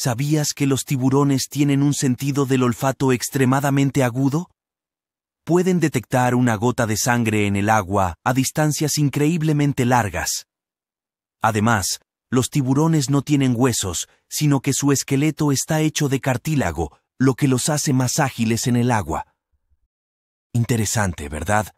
¿Sabías que los tiburones tienen un sentido del olfato extremadamente agudo? Pueden detectar una gota de sangre en el agua a distancias increíblemente largas. Además, los tiburones no tienen huesos, sino que su esqueleto está hecho de cartílago, lo que los hace más ágiles en el agua. Interesante, ¿verdad?